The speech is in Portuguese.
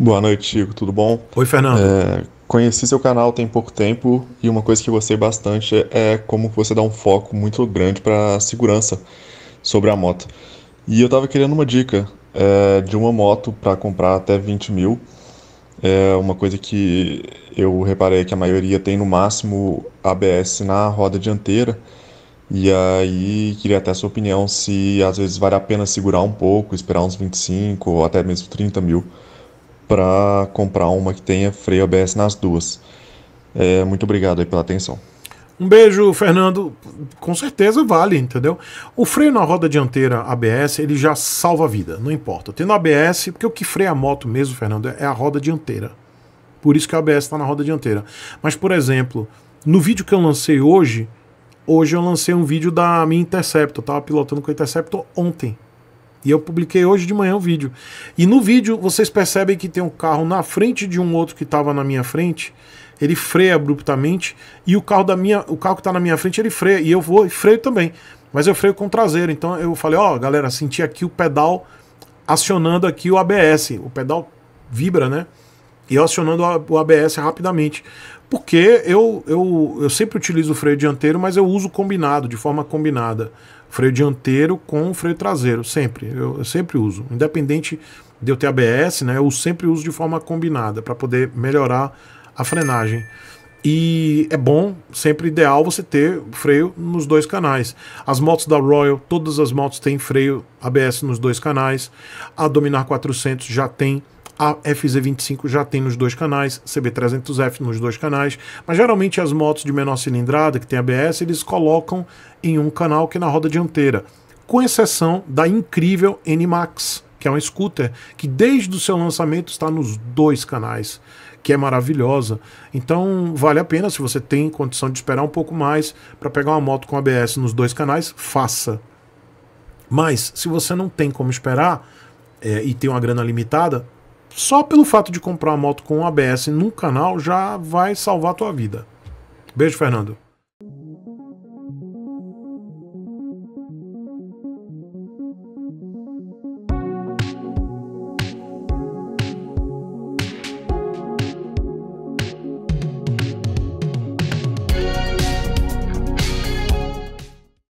Boa noite, Chico. Tudo bom? Oi, Fernando. É, conheci seu canal tem pouco tempo e uma coisa que gostei bastante é, é como você dá um foco muito grande para segurança sobre a moto. E eu estava querendo uma dica é, de uma moto para comprar até 20 mil. É uma coisa que eu reparei que a maioria tem no máximo ABS na roda dianteira. E aí, queria até a sua opinião se às vezes vale a pena segurar um pouco, esperar uns 25 ou até mesmo 30 mil para comprar uma que tenha freio ABS nas duas. É, muito obrigado aí pela atenção. Um beijo, Fernando. Com certeza vale, entendeu? O freio na roda dianteira ABS, ele já salva a vida, não importa. Tendo ABS, porque o que freia a moto mesmo, Fernando, é a roda dianteira. Por isso que a ABS está na roda dianteira. Mas, por exemplo, no vídeo que eu lancei hoje, hoje eu lancei um vídeo da minha Interceptor. Eu tava pilotando com a Interceptor ontem. E eu publiquei hoje de manhã o um vídeo. E no vídeo vocês percebem que tem um carro na frente de um outro que estava na minha frente. Ele freia abruptamente e o carro da minha, o carro que está na minha frente ele freia e eu vou e freio também. Mas eu freio com o traseiro. Então eu falei, ó, oh, galera, senti aqui o pedal acionando aqui o ABS. O pedal vibra, né? E acionando o ABS rapidamente. Porque eu, eu, eu sempre utilizo o freio dianteiro, mas eu uso combinado, de forma combinada freio dianteiro com freio traseiro, sempre. Eu, eu sempre uso, independente de eu ter ABS, né? Eu sempre uso de forma combinada para poder melhorar a frenagem. E é bom, sempre ideal você ter freio nos dois canais. As motos da Royal, todas as motos têm freio ABS nos dois canais. A Dominar 400 já tem a FZ25 já tem nos dois canais, CB300F nos dois canais, mas geralmente as motos de menor cilindrada, que tem ABS, eles colocam em um canal que é na roda dianteira, com exceção da incrível n max que é uma scooter que desde o seu lançamento está nos dois canais que é maravilhosa. Então vale a pena se você tem condição de esperar um pouco mais para pegar uma moto com ABS nos dois canais, faça. Mas se você não tem como esperar é, e tem uma grana limitada, só pelo fato de comprar uma moto com ABS no canal já vai salvar a tua vida. Beijo, Fernando.